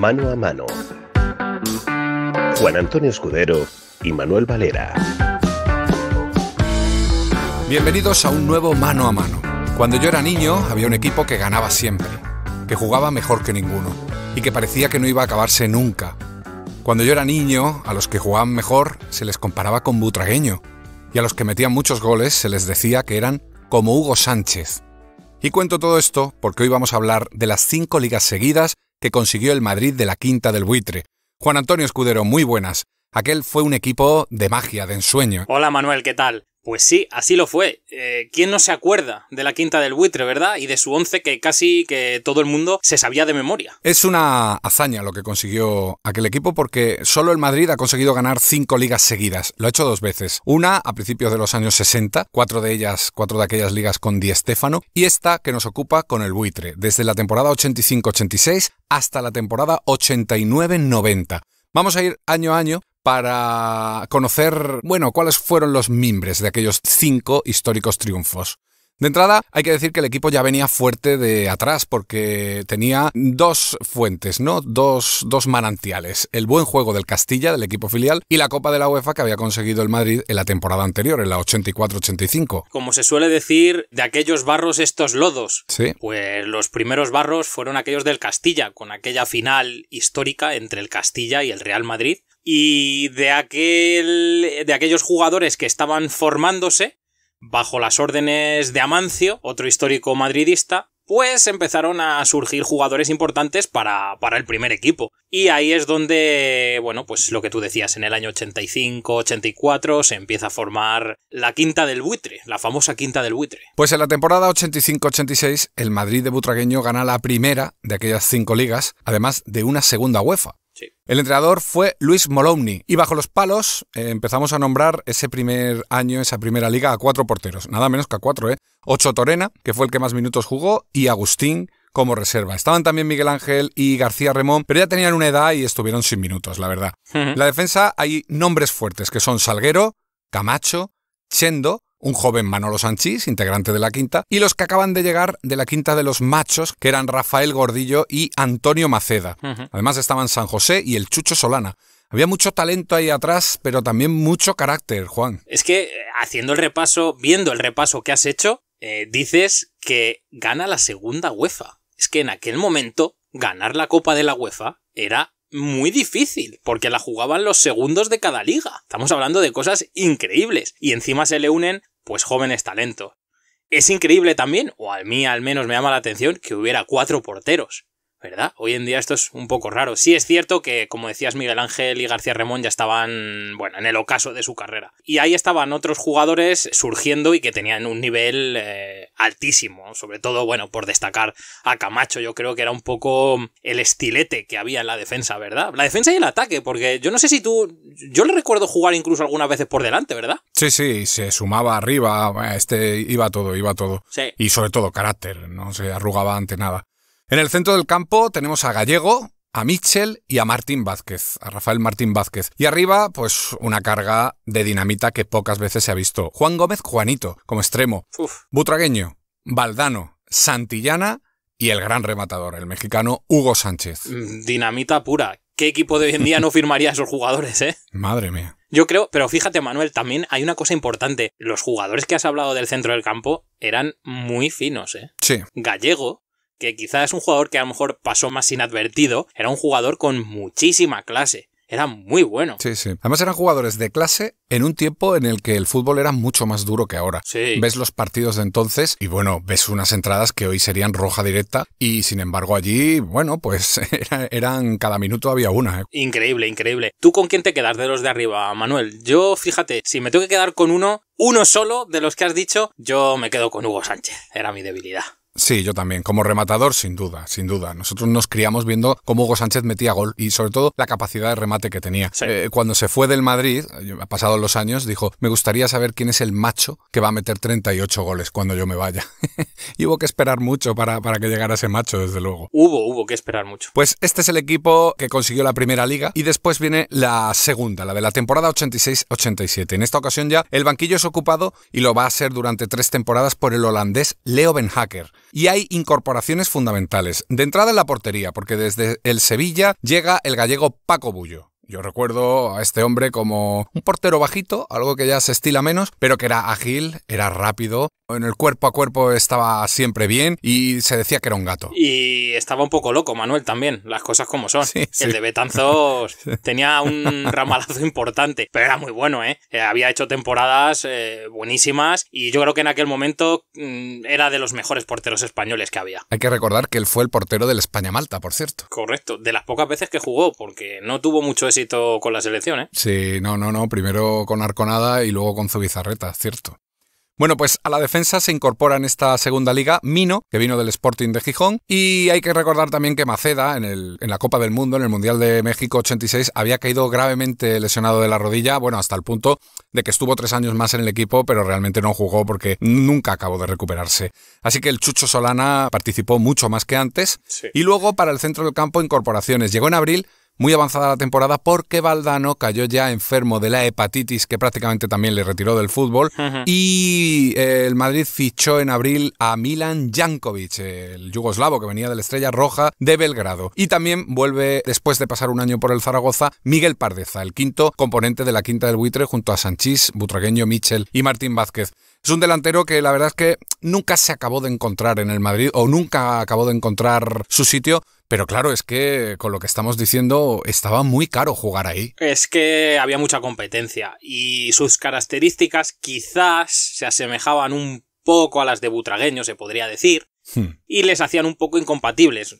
Mano a Mano. Juan Antonio Escudero y Manuel Valera. Bienvenidos a un nuevo Mano a Mano. Cuando yo era niño había un equipo que ganaba siempre, que jugaba mejor que ninguno y que parecía que no iba a acabarse nunca. Cuando yo era niño, a los que jugaban mejor se les comparaba con Butragueño y a los que metían muchos goles se les decía que eran como Hugo Sánchez. Y cuento todo esto porque hoy vamos a hablar de las cinco ligas seguidas que consiguió el Madrid de la quinta del buitre. Juan Antonio Escudero, muy buenas. Aquel fue un equipo de magia, de ensueño. Hola Manuel, ¿qué tal? Pues sí, así lo fue. Eh, ¿Quién no se acuerda de la quinta del buitre, verdad? Y de su once que casi que todo el mundo se sabía de memoria. Es una hazaña lo que consiguió aquel equipo porque solo el Madrid ha conseguido ganar cinco ligas seguidas. Lo ha hecho dos veces. Una a principios de los años 60, cuatro de ellas, cuatro de aquellas ligas con Di Stéfano, y esta que nos ocupa con el buitre, desde la temporada 85-86 hasta la temporada 89-90. Vamos a ir año a año para conocer, bueno, cuáles fueron los mimbres de aquellos cinco históricos triunfos. De entrada, hay que decir que el equipo ya venía fuerte de atrás porque tenía dos fuentes, ¿no? Dos, dos manantiales. El buen juego del Castilla, del equipo filial, y la Copa de la UEFA que había conseguido el Madrid en la temporada anterior, en la 84-85. Como se suele decir, de aquellos barros estos lodos. Sí. Pues los primeros barros fueron aquellos del Castilla, con aquella final histórica entre el Castilla y el Real Madrid y de, de aquellos jugadores que estaban formándose bajo las órdenes de Amancio, otro histórico madridista, pues empezaron a surgir jugadores importantes para, para, el primer equipo. Y ahí es donde, bueno, pues lo que tú decías, en el año 85-84 se empieza a formar la quinta del buitre, la famosa quinta del buitre. Pues en la temporada 85-86 el Madrid de Butragueño gana la primera de aquellas cinco ligas, además de una segunda UEFA. El entrenador fue Luis Molomni y bajo los palos eh, empezamos a nombrar ese primer año, esa primera liga, a cuatro porteros, nada menos que a cuatro, ¿eh? Ocho Torena, que fue el que más minutos jugó, y Agustín como reserva. Estaban también Miguel Ángel y García Remón, pero ya tenían una edad y estuvieron sin minutos, la verdad. En la defensa hay nombres fuertes, que son Salguero, Camacho, Chendo, un joven Manolo Sanchís, integrante de la quinta, y los que acaban de llegar de la quinta de los machos, que eran Rafael Gordillo y Antonio Maceda. Además estaban San José y el Chucho Solana. Había mucho talento ahí atrás, pero también mucho carácter, Juan. Es que eh, haciendo el repaso, viendo el repaso que has hecho, eh, dices que gana la segunda UEFA. Es que en aquel momento ganar la Copa de la UEFA era muy difícil, porque la jugaban los segundos de cada liga. Estamos hablando de cosas increíbles. Y encima se le unen, pues, jóvenes talentos. Es increíble también, o a mí al menos me llama la atención, que hubiera cuatro porteros. ¿verdad? Hoy en día esto es un poco raro. Sí es cierto que, como decías, Miguel Ángel y García Remón ya estaban, bueno, en el ocaso de su carrera. Y ahí estaban otros jugadores surgiendo y que tenían un nivel eh, altísimo. Sobre todo, bueno, por destacar a Camacho, yo creo que era un poco el estilete que había en la defensa, ¿verdad? La defensa y el ataque, porque yo no sé si tú, yo le recuerdo jugar incluso algunas veces por delante, ¿verdad? Sí, sí, se sumaba arriba, este iba todo, iba todo. Sí. Y sobre todo carácter, no se arrugaba ante nada. En el centro del campo tenemos a Gallego, a Mitchell y a Martín Vázquez, a Rafael Martín Vázquez. Y arriba, pues una carga de dinamita que pocas veces se ha visto. Juan Gómez Juanito, como extremo. Butragueño, Valdano, Santillana y el gran rematador, el mexicano Hugo Sánchez. Mm, dinamita pura. ¿Qué equipo de hoy en día no firmaría esos jugadores, eh? Madre mía. Yo creo, pero fíjate Manuel, también hay una cosa importante. Los jugadores que has hablado del centro del campo eran muy finos, ¿eh? Sí. Gallego, que quizás es un jugador que a lo mejor pasó más inadvertido, era un jugador con muchísima clase era muy bueno. Sí, sí. Además eran jugadores de clase en un tiempo en el que el fútbol era mucho más duro que ahora. Ves los partidos de entonces y bueno, ves unas entradas que hoy serían roja directa y sin embargo allí, bueno, pues eran cada minuto había una. ¿eh? Increíble, increíble. ¿Tú con quién te quedas de los de arriba, Manuel? Yo, fíjate, si me tengo que quedar con uno, uno solo de los que has dicho, yo me quedo con Hugo Sánchez. Era mi debilidad. Sí, yo también. Como rematador, sin duda, sin duda. Nosotros nos criamos viendo cómo Hugo Sánchez metía gol y sobre todo la capacidad de remate que tenía. Eh, cuando se fue del Madrid, ha pasado los años, dijo, me gustaría saber quién es el macho que va a meter 38 goles cuando yo me vaya. y hubo que esperar mucho para, para que llegara ese macho, desde luego. Hubo, hubo que esperar mucho. Pues este es el equipo que consiguió la primera liga y después viene la segunda, la de la temporada 86-87. En esta ocasión ya el banquillo es ocupado y lo va a hacer durante tres temporadas por el holandés Leo Benhacker. Y hay incorporaciones fundamentales. De entrada en la portería, porque desde el Sevilla llega el gallego Paco Bullo. Yo recuerdo a este hombre como un portero bajito, algo que ya se estila menos, pero que era ágil, era rápido, en el cuerpo a cuerpo estaba siempre bien y se decía que era un gato. Y estaba un poco loco Manuel también, las cosas como son. El de Betanzos tenía un ramalazo importante, pero era muy bueno, ¿eh? eh había hecho temporadas eh, buenísimas y yo creo que en aquel momento mm, era de los mejores porteros españoles que había. Hay que recordar que él fue el portero del España-Malta, por cierto. Correcto, de las pocas veces que jugó, porque no tuvo mucho ese con la selección, ¿eh? Sí, no, no, no. Primero con Arconada y luego con Zubizarreta, cierto. Bueno, pues a la defensa se incorpora en esta segunda liga Mino, que vino del Sporting de Gijón, y hay que recordar también que Maceda, en, la Copa del Mundo, en el Mundial de México 86, había caído gravemente lesionado de la rodilla, bueno, hasta el punto de que estuvo tres años más en el equipo, pero realmente no jugó porque nunca acabó de recuperarse. Así que el Chucho Solana participó mucho más que antes, y luego para el centro del campo incorporaciones. Llegó en abril muy avanzada la temporada porque Valdano cayó ya enfermo de la hepatitis que prácticamente también le retiró del fútbol y eh, el Madrid fichó en abril a Milan Jankovic, el yugoslavo que venía de la Estrella Roja de Belgrado. Y también vuelve, después de pasar un año por el Zaragoza, Miguel Pardeza, el quinto componente de la Quinta del Buitre junto a Sanchís, Butragueño, Michel y Martín Vázquez. Es un delantero que la verdad es que nunca se acabó de encontrar en el Madrid o nunca acabó de encontrar su sitio. Pero claro, es que con lo que estamos diciendo, estaba muy caro jugar ahí. Es que había mucha competencia y sus características quizás se asemejaban un poco a las de Butragueño, se podría decir, hmm. y les hacían un poco incompatibles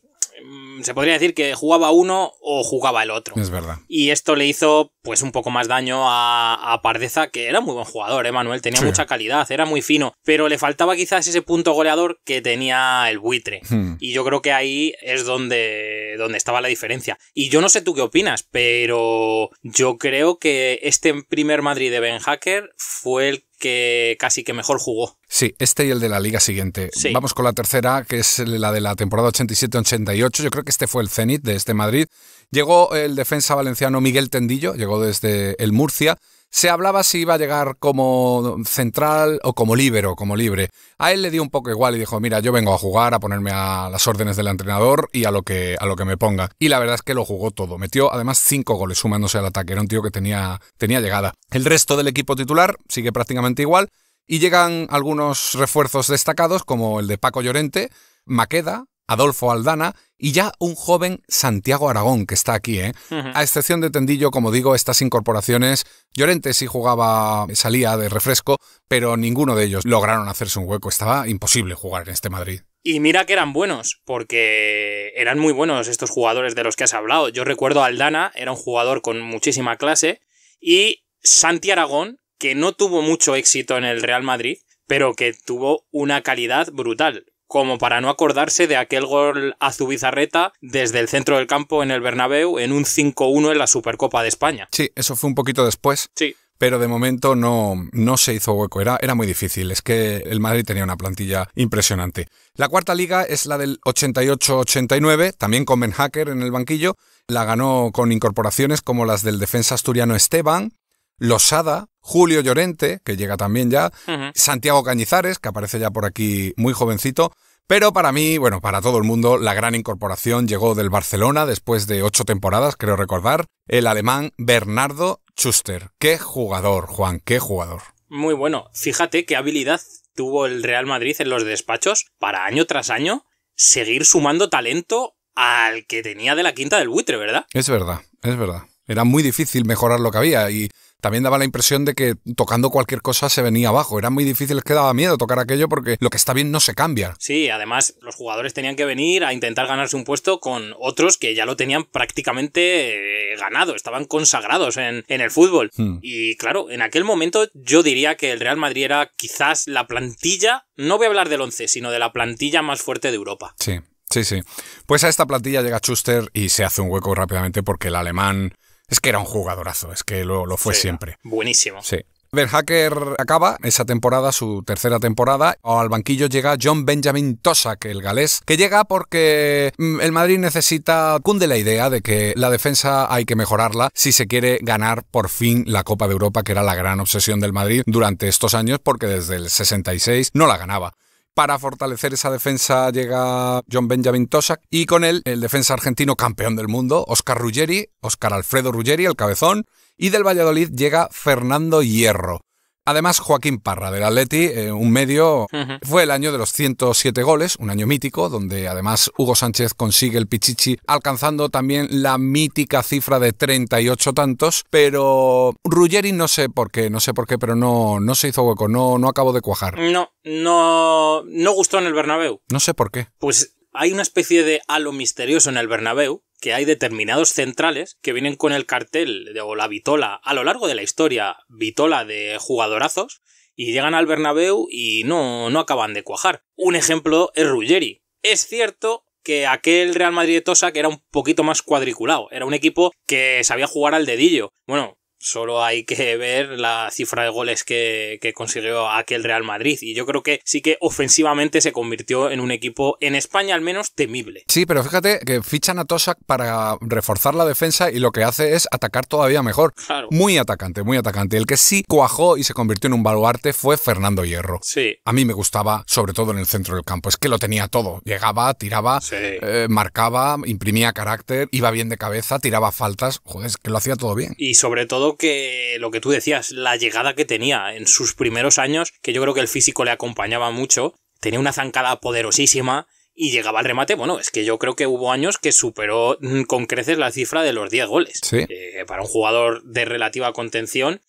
se podría decir que jugaba uno o jugaba el otro. Es verdad. Y esto le hizo pues un poco más daño a, Pardeza, que era muy buen jugador, ¿eh, Manuel? Tenía mucha calidad, era muy fino, pero le faltaba quizás ese punto goleador que tenía el buitre. Hmm. Y yo creo que ahí es donde, donde estaba la diferencia. Y yo no sé tú qué opinas, pero yo creo que este primer Madrid de Ben Hacker fue el que casi que mejor jugó. Sí, este y el de la liga siguiente. Vamos con la tercera, que es la de la temporada 87-88. Yo creo que este fue el cenit de este Madrid. Llegó el defensa valenciano Miguel Tendillo, llegó desde el Murcia. Se hablaba si iba a llegar como central o como libero, como libre. A él le dio un poco igual y dijo, mira, yo vengo a jugar, a ponerme a las órdenes del entrenador y a lo que, a lo que me ponga. Y la verdad es que lo jugó todo. Metió además cinco goles sumándose al ataque. Era un tío que tenía, tenía llegada. El resto del equipo titular sigue prácticamente igual. Y llegan algunos refuerzos destacados como el de Paco Llorente, Maqueda, Adolfo Aldana y ya un joven Santiago Aragón, que está aquí, ¿eh? A excepción de Tendillo, como digo, estas incorporaciones, Llorente sí jugaba, salía de refresco, pero ninguno de ellos lograron hacerse un hueco. Estaba imposible jugar en este Madrid. Y mira que eran buenos, porque eran muy buenos estos jugadores de los que has hablado. Yo recuerdo a Aldana, era un jugador con muchísima clase, y Santi Aragón, que no tuvo mucho éxito en el Real Madrid, pero que tuvo una calidad brutal como para no acordarse de aquel gol a Zubizarreta desde el centro del campo en el Bernabéu en un 5-1 en la Supercopa de España. Sí, eso fue un poquito después. Sí. Pero de momento no, no se hizo hueco, era, era muy difícil, es que el Madrid tenía una plantilla impresionante. La cuarta liga es la del 88-89, también con Ben Hacker en el banquillo, la ganó con incorporaciones como las del defensa asturiano Esteban, Losada, Julio Llorente, que llega también ya, Santiago Cañizares, que aparece ya por aquí muy jovencito, pero para mí, bueno, para todo el mundo, la gran incorporación llegó del Barcelona después de ocho temporadas, creo recordar, el alemán Bernardo Schuster. ¡Qué jugador, Juan! ¡Qué jugador! Muy bueno. Fíjate qué habilidad tuvo el Real Madrid en los despachos para año tras año seguir sumando talento al que tenía de la quinta del buitre, ¿verdad? Es verdad, es verdad. Era muy difícil mejorar lo que había y también daba la impresión de que tocando cualquier cosa se venía abajo. Era muy difícil, es que daba miedo tocar aquello porque lo que está bien no se cambia. Sí, además los jugadores tenían que venir a intentar ganarse un puesto con otros que ya lo tenían prácticamente eh, ganado, estaban consagrados en, el fútbol. Hmm. Y claro, en aquel momento yo diría que el Real Madrid era quizás la plantilla, no voy a hablar del 11, sino de la plantilla más fuerte de Europa. Sí. Sí, sí. Pues a esta plantilla llega Schuster y se hace un hueco rápidamente porque el alemán es que era un jugadorazo, es que lo, fue siempre. Buenísimo. Sí. Verhacker acaba esa temporada, su tercera temporada. Al banquillo llega John Benjamin Tosak, el galés, que llega porque mm, el Madrid necesita, cunde la idea de que la defensa hay que mejorarla si se quiere ganar por fin la Copa de Europa, que era la gran obsesión del Madrid durante estos años, porque desde el 66 no la ganaba. Para fortalecer esa defensa llega John Benjamin Tosak y con él el defensa argentino campeón del mundo, Oscar Ruggeri, Oscar Alfredo Ruggeri, el cabezón, y del Valladolid llega Fernando Hierro. Además, Joaquín Parra del Atleti, eh, un medio, fue el año de los 107 goles, un año mítico, donde además Hugo Sánchez consigue el Pichichi, alcanzando también la mítica cifra de 38 tantos, pero Ruggeri no sé por qué, no sé por qué, pero no, no se hizo hueco, no, no acabó de cuajar. No, no, no gustó en el Bernabéu. No sé por qué. Pues hay una especie de halo misterioso en el Bernabéu, que hay determinados centrales que vienen con el cartel de, o la vitola a lo largo de la historia, vitola de jugadorazos, y llegan al Bernabéu y no, no acaban de cuajar. Un ejemplo es Ruggeri. Es cierto que aquel Real Madrid de Tosa que era un poquito más cuadriculado, era un equipo que sabía jugar al dedillo. Bueno, Solo hay que ver la cifra de goles que, que, consiguió aquel Real Madrid. Y yo creo que sí que ofensivamente se convirtió en un equipo, en España al menos, temible. Sí, pero fíjate que fichan a Tosak para reforzar la defensa y lo que hace es atacar todavía mejor. Muy atacante, muy atacante. El que sí cuajó y se convirtió en un baluarte fue Fernando Hierro. Sí. A mí me gustaba, sobre todo en el centro del campo. Es que lo tenía todo. Llegaba, tiraba, eh, marcaba, imprimía carácter, iba bien de cabeza, tiraba faltas. Joder, es que lo hacía todo bien. Y sobre todo que lo que tú decías, la llegada que tenía en sus primeros años, que yo creo que el físico le acompañaba mucho, tenía una zancada poderosísima y llegaba al remate. Bueno, es que yo creo que hubo años que superó mm, con creces la cifra de los 10 goles eh, para un jugador de relativa contención.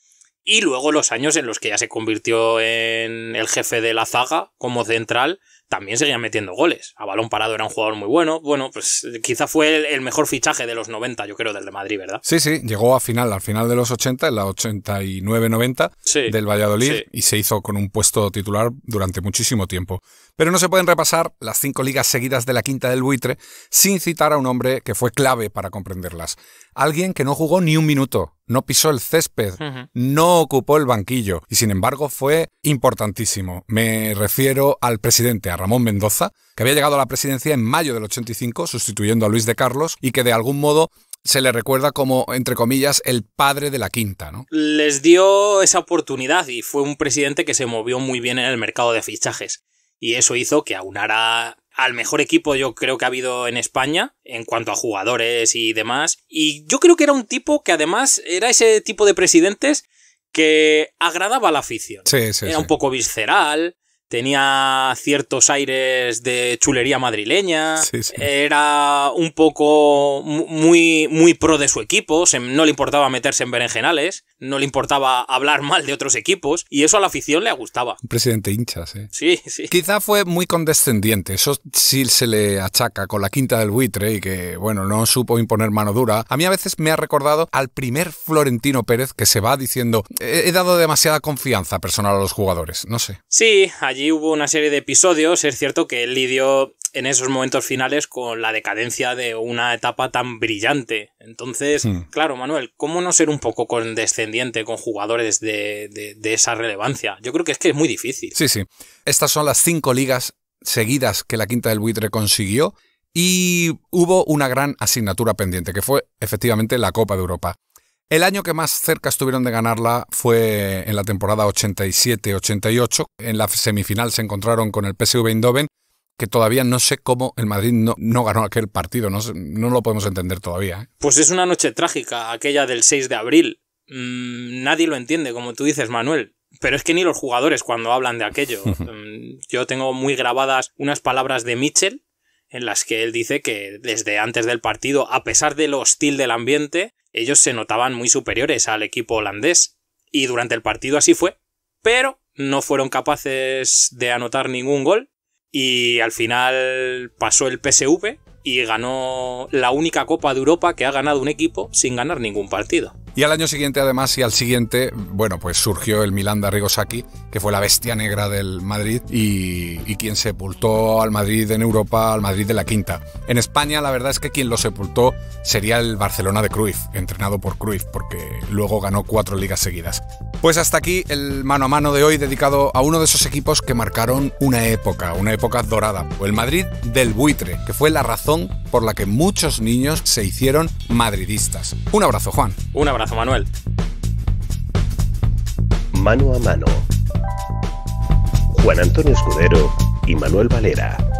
Y luego los años en los que ya se convirtió en el jefe de la zaga como central, también seguía metiendo goles. A balón parado era un jugador muy bueno. Bueno, pues quizá fue el, mejor fichaje de los 90, yo creo, del de Madrid, ¿verdad? Sí, sí, llegó a final, al final de los 80, en la 89-90 del Valladolid y se hizo con un puesto titular durante muchísimo tiempo. Pero no se pueden repasar las cinco ligas seguidas de la quinta del buitre sin citar a un hombre que fue clave para comprenderlas. Alguien que no jugó ni un minuto, no pisó el césped, no ocupó el banquillo y sin embargo fue importantísimo. Me refiero al presidente, a Ramón Mendoza, que había llegado a la presidencia en mayo del 85 sustituyendo a Luis de Carlos y que de algún modo se le recuerda como, entre comillas, el padre de la quinta, Les dio esa oportunidad y fue un presidente que se movió muy bien en el mercado de fichajes y eso hizo que aunara al mejor equipo yo creo que ha habido en España en cuanto a jugadores y demás. Y yo creo que era un tipo que además era ese tipo de presidentes que agradaba a la afición. era un poco visceral, tenía ciertos aires de chulería madrileña, era un poco muy, muy pro de su equipo, no le importaba meterse en berenjenales, no le importaba hablar mal de otros equipos, y eso a la afición le gustaba. Un presidente hincha, sí. ¿eh? Sí, sí. Quizá fue muy condescendiente, eso sí se le achaca con la quinta del buitre y que, bueno, no supo imponer mano dura. A mí a veces me ha recordado al primer Florentino Pérez que se va diciendo, eh, he dado demasiada confianza personal a los jugadores, no sé. Sí, allí y hubo una serie de episodios, es cierto que él lidió en esos momentos finales con la decadencia de una etapa tan brillante. Entonces, hmm. claro, Manuel, ¿cómo no ser un poco condescendiente con jugadores de, de esa relevancia? Yo creo que es que es muy difícil. Sí, sí. Estas son las cinco ligas seguidas que la Quinta del Buitre consiguió y hubo una gran asignatura pendiente, que fue efectivamente la Copa de Europa. El año que más cerca estuvieron de ganarla fue en la temporada 87-88. En la semifinal se encontraron con el PSV Eindhoven, que todavía no sé cómo el Madrid no, ganó aquel partido, no, lo podemos entender todavía. ¿eh? Pues es una noche trágica, aquella del 6 de abril. Mm, nadie lo entiende, como tú dices, Manuel. Pero es que ni los jugadores cuando hablan de aquello. Mm, yo tengo muy grabadas unas palabras de Mitchell en las que él dice que desde antes del partido, a pesar de lo hostil del ambiente, ellos se notaban muy superiores al equipo holandés, y durante el partido así fue, pero no fueron capaces de anotar ningún gol, y al final pasó el PSV y ganó la única Copa de Europa que ha ganado un equipo sin ganar ningún partido. Y al año siguiente, además, y al siguiente, bueno, pues surgió el Milan de Arrigo que fue la bestia negra del Madrid y, quien sepultó al Madrid en Europa, al Madrid de la quinta. En España, la verdad es que quien lo sepultó sería el Barcelona de Cruyff, entrenado por Cruyff, porque luego ganó cuatro ligas seguidas. Pues hasta aquí el mano a mano de hoy dedicado a uno de esos equipos que marcaron una época, una época dorada, o el Madrid del buitre, que fue la razón por la que muchos niños se hicieron madridistas. Un abrazo, Juan. Un abrazo, Manuel. Mano a mano. Juan Antonio Escudero y Manuel Valera.